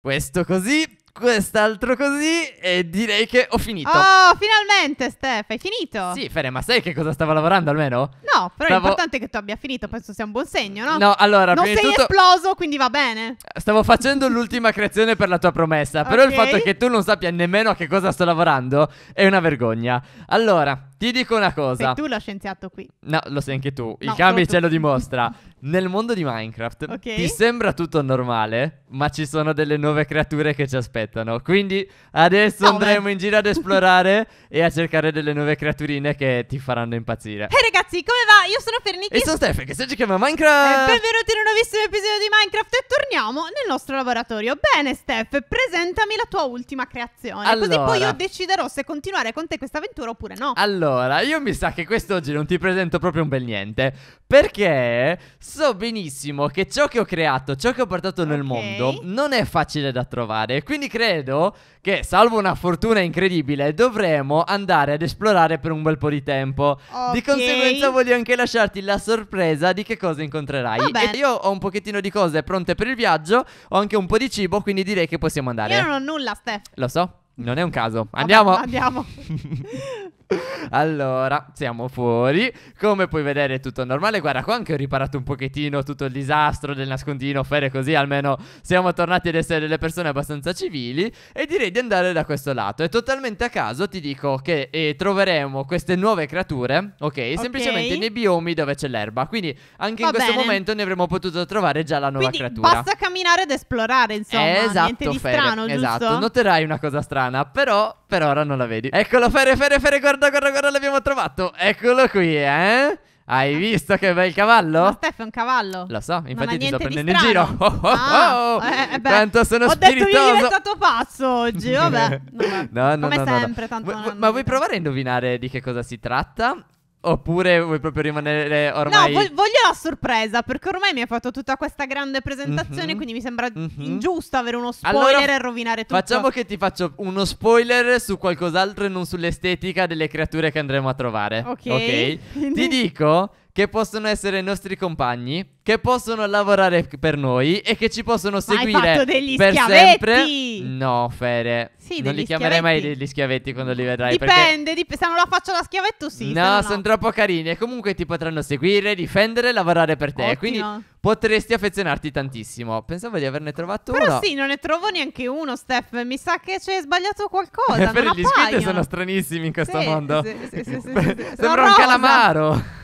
Questo così, quest'altro così e direi che ho finito. Oh, finalmente Steph, hai finito? Sì, Fede, ma sai che cosa stavo lavorando almeno? No, però stavo... l'importante è che tu abbia finito, penso sia un buon segno, no? No, allora, Non sei tutto... esploso, quindi va bene. Stavo facendo l'ultima creazione per la tua promessa, però okay. il fatto che tu non sappia nemmeno a che cosa sto lavorando è una vergogna. Allora, ti dico una cosa. Sei tu lo scienziato qui. No, lo sei anche tu. No, Il ce lo dimostra. Nel mondo di Minecraft okay. ti sembra tutto normale, ma ci sono delle nuove creature che ci aspettano. Quindi adesso no, andremo beh. in giro ad esplorare e a cercare delle nuove creaturine che ti faranno impazzire. Ehi hey ragazzi, come va? Io sono Fernichi. E sono Steph, che se ci chiama Minecraft. E eh, benvenuti in un nuovissimo episodio di Minecraft e torniamo nel nostro laboratorio. Bene, Steph, presentami la tua ultima creazione. Allora. Così poi io deciderò se continuare con te questa avventura oppure no. Allora. Allora, io mi sa che quest'oggi non ti presento proprio un bel niente. Perché so benissimo che ciò che ho creato, ciò che ho portato nel okay. mondo, non è facile da trovare. Quindi credo che, salvo una fortuna incredibile, dovremo andare ad esplorare per un bel po' di tempo. Okay. Di conseguenza, voglio anche lasciarti la sorpresa di che cosa incontrerai. Vabbè. E io ho un pochettino di cose pronte per il viaggio, ho anche un po' di cibo, quindi direi che possiamo andare. Io non ho nulla, Steph. Lo so. Non è un caso. Andiamo. Vabbè, andiamo. allora, siamo fuori. Come puoi vedere è tutto normale. Guarda, qua anche ho riparato un pochettino tutto il disastro del nascondino, fare così almeno siamo tornati ad essere delle persone abbastanza civili e direi di andare da questo lato. E totalmente a caso ti dico che eh, troveremo queste nuove creature, ok? okay. Semplicemente nei biomi dove c'è l'erba. Quindi anche Va in questo bene. momento ne avremmo potuto trovare già la nuova Quindi creatura. Basta camminare ed esplorare, insomma. Esatto, Niente di Fere, strano, esatto. Giusto? Noterai una cosa strana strana, però per ora non la vedi. Eccolo, Fere, Fere, Fere, guarda, guarda, guarda, l'abbiamo trovato. Eccolo qui, eh? Hai ah. visto che bel cavallo? Ma Steph è un cavallo. Lo so, infatti ti sto prendendo in giro. Ah, oh, oh, ah, oh. Eh, eh, Quanto sono ho spiritoso. Ho detto diventato pazzo oggi, vabbè. vabbè. no, no, Come no, sempre, no, no. tanto. Ma, ma vuoi provare a indovinare di che cosa si tratta? Oppure vuoi proprio rimanere ormai... No, voglio la sorpresa, perché ormai mi ha fatto tutta questa grande presentazione, mm-hmm. quindi mi sembra mm-hmm. ingiusto avere uno spoiler allora, e rovinare tutto. Facciamo che ti faccio uno spoiler su qualcos'altro e non sull'estetica delle creature che andremo a trovare. Ok. okay? Ti dico che possono essere i nostri compagni, che possono lavorare per noi e che ci possono seguire Ma hai fatto degli per schiavetti. sempre. No, Fere. Sì, non li chiamerei mai degli schiavetti quando li vedrai. Dipende, perché... dip- se non la faccio la schiavetto, sì. No, no. sono troppo carini. E comunque ti potranno seguire, difendere e lavorare per te. Ottimo. Quindi potresti affezionarti tantissimo. Pensavo di averne trovato Però uno. Però sì, non ne trovo neanche uno, Steph. Mi sa che c'è sbagliato qualcosa. Fere, gli schiavetti sono stranissimi in questo sì, mondo. Sì, sì, sì, sì, sì, Sembra un calamaro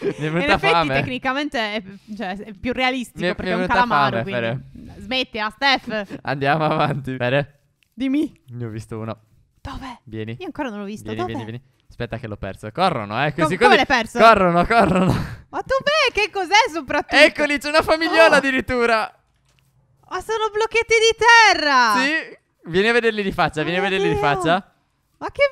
mi è In effetti, fame. tecnicamente è, cioè, è, più realistico è, perché è un calamaro. Fame, quindi... Smettila, ah, Steph. Andiamo avanti. Fere. Dimmi. Ne ho visto uno. Dove? Vieni. Io ancora non l'ho visto. Vieni, Dov'è? vieni, vieni. Aspetta che l'ho perso. Corrono, eh. Così, Com- come l'hai perso? Corrono, corrono. Ma tu beh, che cos'è soprattutto? Eccoli, c'è una famigliola oh. addirittura. Ma sono blocchetti di terra. Sì. Vieni a vederli di faccia, vieni a vederli Dio. di faccia. Ma che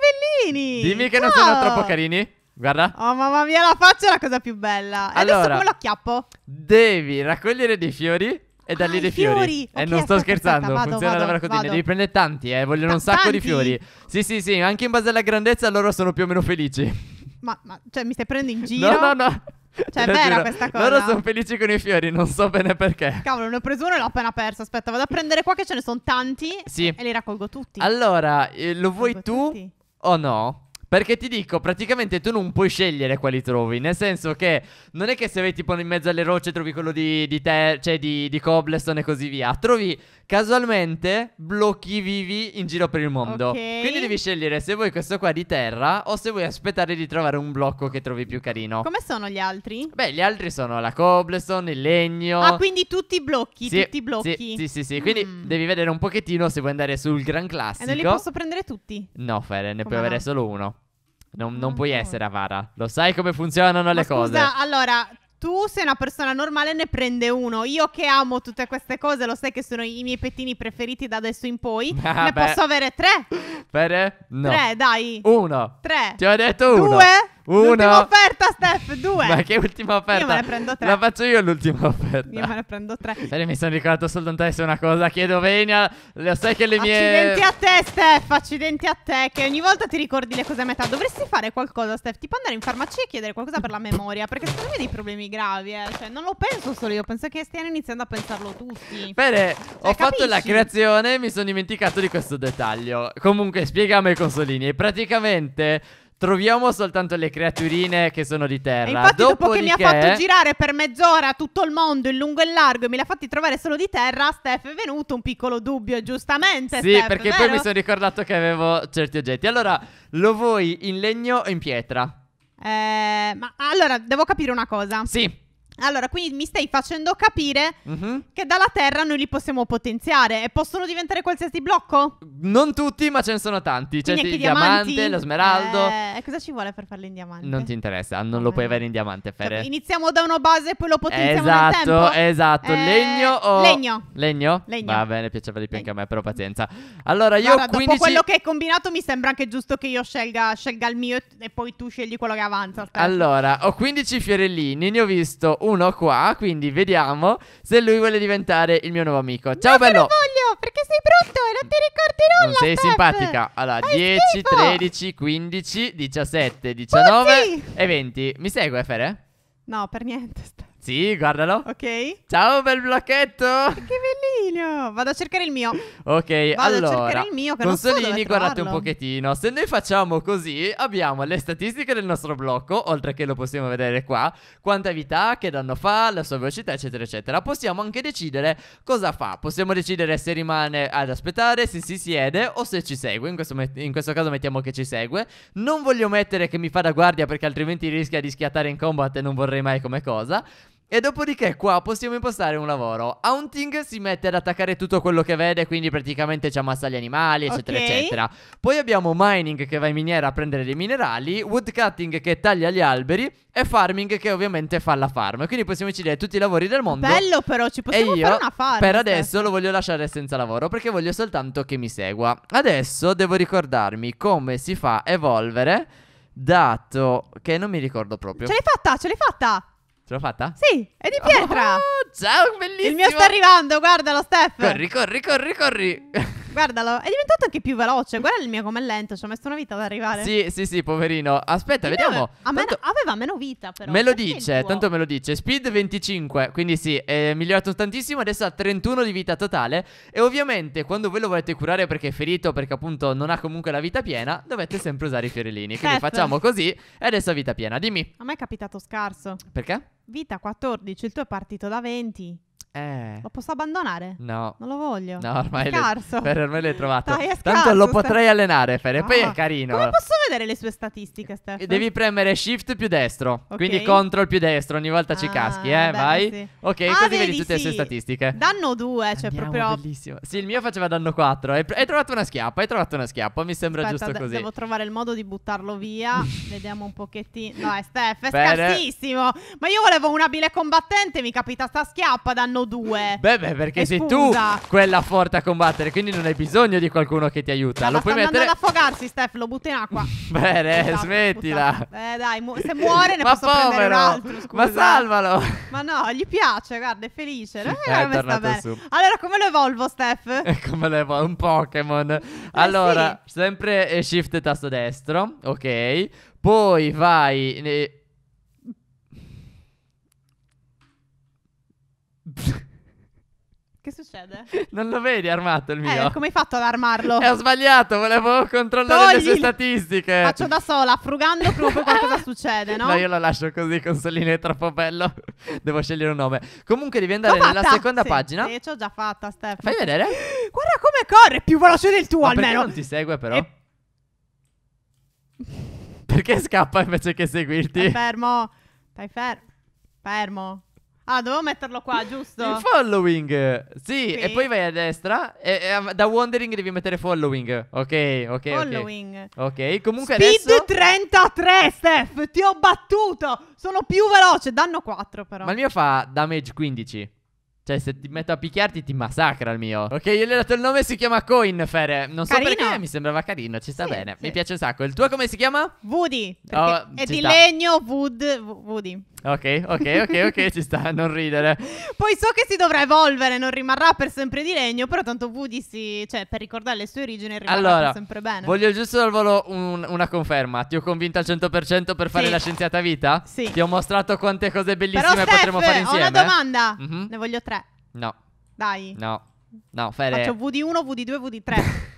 bellini! Dimmi che non sono troppo carini. Guarda. Oh mamma mia, la faccia è la cosa più bella. E allora, adesso come lo acchiappo? Devi raccogliere dei fiori e dargli ah, dei fiori. fiori. E eh, okay, non sto scherzando, vado, funziona vado, la vera Devi prendere tanti, eh, vogliono T- un sacco tanti? di fiori. Sì, sì, sì, anche in base alla grandezza loro sono più o meno felici. Ma, ma cioè, mi stai prendendo in giro? No, no, no. Cioè, è vera giro. questa cosa. Loro sono felici con i fiori, non so bene perché. Cavolo, ne ho preso uno e l'ho appena perso. Aspetta, vado a prendere qua che ce ne sono tanti. Sì. E li raccolgo tutti. Allora, eh, lo raccolgo vuoi tu tutti. o no? Perché ti dico, praticamente tu non puoi scegliere quali trovi. Nel senso che non è che se vai tipo in mezzo alle rocce trovi quello di, di te, cioè di, di Cobblestone e così via. Trovi casualmente blocchi vivi in giro per il mondo. Okay. Quindi devi scegliere se vuoi questo qua di terra o se vuoi aspettare di trovare un blocco che trovi più carino. Come sono gli altri? Beh, gli altri sono la cobblestone, il legno. Ah, quindi tutti i blocchi, sì, tutti i blocchi. Sì, sì, sì, sì. Mm. quindi devi vedere un pochettino se vuoi andare sul gran classico. E non li posso prendere tutti? No, Fere, ne Come puoi no? avere solo uno. Non, non ah, puoi essere avara. Lo sai come funzionano Ma le scusa, cose. allora, tu sei una persona normale ne prende uno. Io che amo tutte queste cose, lo sai che sono i miei pettini preferiti da adesso in poi. Ah, ne beh. posso avere tre? Per? No. Tre, dai. Uno. Tre. Ti ho detto uno. Due. Una. L'ultima offerta, Steph, due. Ma che ultima offerta? Io me ne prendo tre. La faccio io l'ultima offerta. Io me ne prendo tre. Bene, mi sono ricordato soltanto adesso una cosa. Chiedo venia. Lo sai che le mie. Accidenti a te, Steph. Accidenti a te. Che ogni volta ti ricordi le cose a metà. Dovresti fare qualcosa, Steph. Tipo andare in farmacia e chiedere qualcosa per la memoria. Perché secondo me hai dei problemi gravi. Eh. Cioè, non lo penso solo io. Penso che stiano iniziando a pensarlo tutti. Bene, cioè, ho capisci? fatto la creazione. e Mi sono dimenticato di questo dettaglio. Comunque, spiegami ai consolini. Praticamente. Troviamo soltanto le creaturine che sono di terra. E infatti, Dopodiché... dopo che mi ha fatto girare per mezz'ora tutto il mondo in lungo e in largo e me l'ha fatti trovare solo di terra, Steph è venuto un piccolo dubbio, giustamente. Sì, Steph, perché vero? poi mi sono ricordato che avevo certi oggetti. Allora, lo vuoi in legno o in pietra? Eh, ma allora devo capire una cosa. Sì. Allora, quindi mi stai facendo capire mm-hmm. che dalla Terra noi li possiamo potenziare e possono diventare qualsiasi blocco? Non tutti, ma ce ne sono tanti. C'è il diamante, lo smeraldo. Eh, cosa ci vuole per farlo in diamante? Non ti interessa, non lo puoi avere in diamante, Fere. Cioè, iniziamo da una base e poi lo potenziamo esatto, Esatto, eh... Legno o... Legno. Legno? Legno. Va bene, piaceva di più anche a me, però pazienza. Allora, io Guarda, 15... dopo quello che hai combinato mi sembra anche giusto che io scelga, scelga il mio e poi tu scegli quello che avanza. Aspetta. Allora, ho 15 fiorellini, ne ho visto un uno qua, quindi vediamo se lui vuole diventare il mio nuovo amico. Ciao no, bello! voglio, perché sei brutto e non ti ricordi nulla, Non sei Pep. simpatica. Allora, Fai 10, schifo. 13, 15, 17, 19 Puzzi. e 20. Mi segue, Fere? No, per niente. Sta... Sì, guardalo. Ok. Ciao, bel blocchetto. Che bellino. Vado a cercare il mio. Ok, Vado allora. a cercare il mio. Che consolini, guardate un pochettino. Se noi facciamo così, abbiamo le statistiche del nostro blocco, oltre che lo possiamo vedere qua, quanta vita, che danno fa, la sua velocità, eccetera, eccetera. Possiamo anche decidere cosa fa. Possiamo decidere se rimane ad aspettare, se si siede o se ci segue. In questo, in questo caso mettiamo che ci segue. Non voglio mettere che mi fa da guardia perché altrimenti rischia di schiattare in combat e non vorrei mai come cosa. E dopodiché qua possiamo impostare un lavoro. Haunting si mette ad attaccare tutto quello che vede, quindi praticamente ci ammassa gli animali, eccetera, okay. eccetera. Poi abbiamo mining che va in miniera a prendere dei minerali, woodcutting che taglia gli alberi e farming che ovviamente fa la farm. Quindi possiamo uccidere tutti i lavori del mondo. Bello però, ci possiamo io, fare una farm. Per adesso lo voglio lasciare senza lavoro perché voglio soltanto che mi segua. Adesso devo ricordarmi come si fa a evolvere dato che non mi ricordo proprio. Ce l'hai fatta, ce l'hai fatta! Ce l'ho fatta? Sì, è di pietra. Oh, ciao, bellissimo. Il mio sta arrivando, guardalo, Steph. Corri, corri, corri, corri. Guardalo, è diventato anche più veloce. Guarda il mio com'è lento, ci ho messo una vita ad arrivare. Sì, sì, sì, poverino. Aspetta, il vediamo. Aveva, tanto... aveva meno vita, però. Me lo Perché dice, tanto me lo dice. Speed 25, quindi sì, è migliorato tantissimo. Adesso ha 31 di vita totale. E ovviamente, quando voi lo volete curare perché è ferito, perché appunto non ha comunque la vita piena, dovete sempre usare i fiorellini. Quindi Steph. facciamo così. E adesso ha vita piena. Dimmi. A me è capitato scarso. Perché? Vita 14, il tuo è partito da 20. Eh. Lo posso abbandonare? No. Non lo voglio. No, ormai, scarso. Le, per ormai l'hai trovato. Dai, scarso, Tanto lo potrei sta... allenare, Fer. E ah. poi è carino. Come posso vedere le sue statistiche, eh, Stefano? Devi premere shift più destro. Okay. Quindi control più destro. Ogni volta ah, ci caschi, eh. Beh, vai. Sì. Ok, ah, così vedi, vedi tutte le sue statistiche. Danno 2, cioè Andiamo, proprio. Bellissimo. Sì, il mio faceva danno 4. Hai, hai, trovato una schiappa. Hai trovato una schiappa. Mi sembra Aspetta, giusto così. Devo trovare il modo di buttarlo via. Vediamo un pochettino. No, è Steph, è per... scarsissimo. Ma io volevo un abile combattente. Mi capita sta schiappa. Danno hanno due. Beh, beh, perché sei tu quella forte a combattere, quindi non hai bisogno di qualcuno che ti aiuta. Cioè, ma lo puoi mettere. andando affogarsi, Steph, lo butta in acqua. Bene, eh, puttana, smettila. Puttana. Eh, dai, mu se muore ne Ma posso povero. prendere un altro, scusa. Ma salvalo. Ma no, gli piace, guarda, è felice. Non eh, è sta bene. Su. Allora, come lo evolvo, Steph? Eh, come lo evolvo? Un Pokémon. Eh, allora, sì. sempre eh, shift tasto destro, ok. Poi vai Ne- Che succede? Non lo vedi armato il eh, mio? Eh, come hai fatto ad armarlo? Eh, ho sbagliato, volevo controllare Togli. le sue statistiche. Faccio da sola, frugando proprio qualcosa succede, no? No, io lo lascio così, con Consolino è troppo bello. Devo scegliere un nome. Comunque devi andare nella seconda sì, pagina. Sì, ce l'ho già fatta, Stefano. Fai vedere. Guarda come corre, più veloce del tuo Ma almeno. non ti segue però? E... Perché scappa invece che seguirti? Stai fermo, stai fer- fermo. Ah, dovevo metterlo qua, giusto? Il following. Sì, sì. e poi vai a destra. E, e, ah, da wandering devi mettere following. Ok, ok. Following. Ok, ok comunque Speed adesso. 33, Steph. Ti ho battuto. Sono più veloce. Danno 4, però. Ma il mio fa damage 15. Cioè, se ti metto a picchiarti, ti massacra il mio. Ok, io gli ho dato il nome, si chiama Coin, Fere. Non so carino. perché, mi sembrava carino, ci sta sì, bene. Sì. Mi piace un sacco. Il tuo come si chiama? Woody. Oh, è di sta. legno, wood, woody. Ok, ok, ok, ok, ci sta, non ridere. Poi so che si dovrà evolvere, non rimarrà per sempre di legno, però tanto Woody si, cioè, per ricordare le sue origini rimarrà allora, sempre bene. Voglio giusto al volo un, una conferma. Ti ho convinto al 100% per fare sì. la scienziata vita? Sì. Ti ho mostrato quante cose bellissime però, Steph, potremmo fare insieme. ho una domanda. Mm-hmm. Ne voglio tre. No. Dai. No. No, Fede. Faccio VD1, VD2, VD3.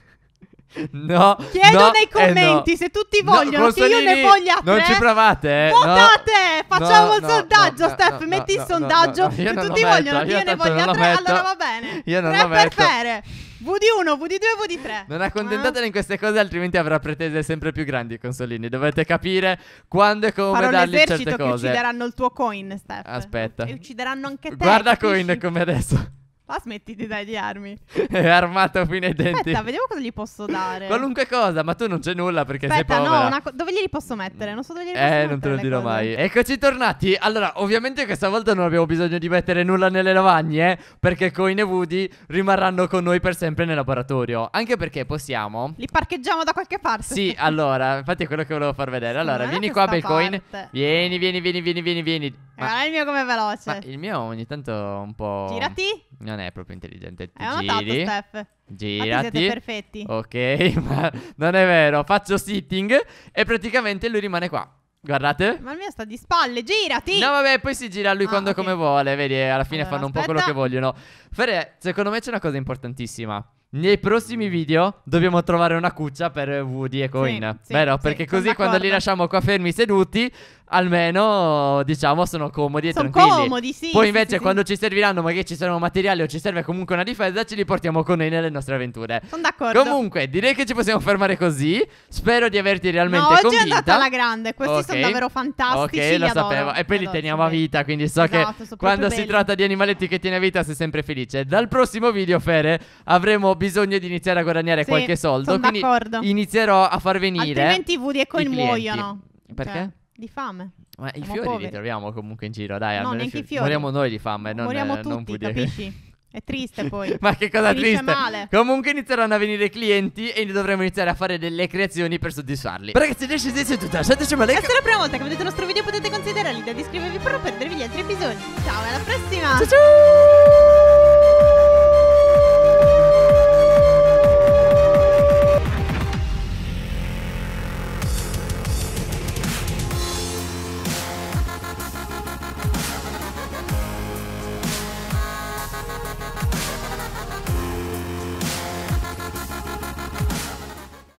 No, chiedo no, nei commenti eh no. se tutti vogliono no, che io ne voglia tre. Non ci provate, eh? Votate! Facciamo il sondaggio, Steph. metti il sondaggio. se tutti metto, vogliono che io ne voglia tre, allora va bene. Io non tre lo per fere. VD1, VD2, VD3. Non accontentatele eh? in queste cose, altrimenti avrà pretese sempre più grandi consolini. Dovete capire quando e come Farò dargli certe cose. Che uccideranno il tuo coin, Steph. Aspetta. E uccideranno anche te. Guarda coin come adesso. Ma ah, smettiti di armi. È armato fino ai denti. Aspetta, vediamo cosa gli posso dare. Qualunque cosa, ma tu non c'è nulla perché Aspetta, sei povera. no, co- dove glieli posso mettere? Non so dove glieli eh, posso eh, mettere. Eh, non te lo dirò cose. mai. Eccoci tornati. Allora, ovviamente questa volta non abbiamo bisogno di mettere nulla nelle lavagne, perché Coin e Woody rimarranno con noi per sempre nel laboratorio. Anche perché possiamo... Li parcheggiamo da qualche parte. Sì, allora, infatti è quello che volevo far vedere. Allora, vieni qua, Belcoin. Vieni, vieni, vieni, vieni, vieni, vieni. Ma... Guarda il mio come veloce. Ma il mio ogni tanto un po'... Girati. Non è è proprio intelligente. Ah, ti eh, giri. Notato, Steph. Girati. Siete perfetti. Ok, ma non è vero. Faccio sitting e praticamente lui rimane qua. Guardate. Ma il mio sta di spalle, girati! No, vabbè, poi si gira lui ah, quando okay. come vuole, vedi, eh, alla fine allora, fanno aspetta. un po' quello che vogliono. Fede, secondo me c'è una cosa importantissima. Nei prossimi video dobbiamo trovare una cuccia per Woody e Coin. Sì, vero? Sì, Perché così quando li lasciamo qua fermi seduti, almeno diciamo sono comodi e sono tranquilli. comodi, sì. Poi sì, invece sì, quando sì. ci serviranno, magari ci saranno materiali o ci serve comunque una difesa, ce li portiamo con noi nelle nostre avventure. Sono d'accordo. Comunque, direi che ci possiamo fermare così. Spero di averti realmente no, oggi convinta. è andata alla grande, questi okay. sono davvero fantastici. Ok, lo adoro. sapevo. E poi li adoro, teniamo a vita, quindi so esatto, che quando si belli. tratta di animaletti che tiene vita sei sempre felice. Dal prossimo video, Fere, avremo bisogno di iniziare a guadagnare qualche soldo, quindi d'accordo. inizierò a far venire Altrimenti Woody e Coin muoiono. Perché? Cioè. Di fame. Ma Siamo i fiori poveri. li troviamo comunque in giro, dai. No, neanche i fiori. Moriamo noi di fame, non, Moriamo eh, tutti, non capisci? È triste poi. Ma che cosa Finisce triste. Male. Comunque inizieranno a venire i clienti e dovremo iniziare a fare delle creazioni per soddisfarli. Ragazzi, adesso è tutto. Sateci male. Se è la prima volta che vedete il nostro video potete considerare l'idea di iscrivervi per non perdervi gli altri episodi. Ciao, alla prossima. Ciao ciao.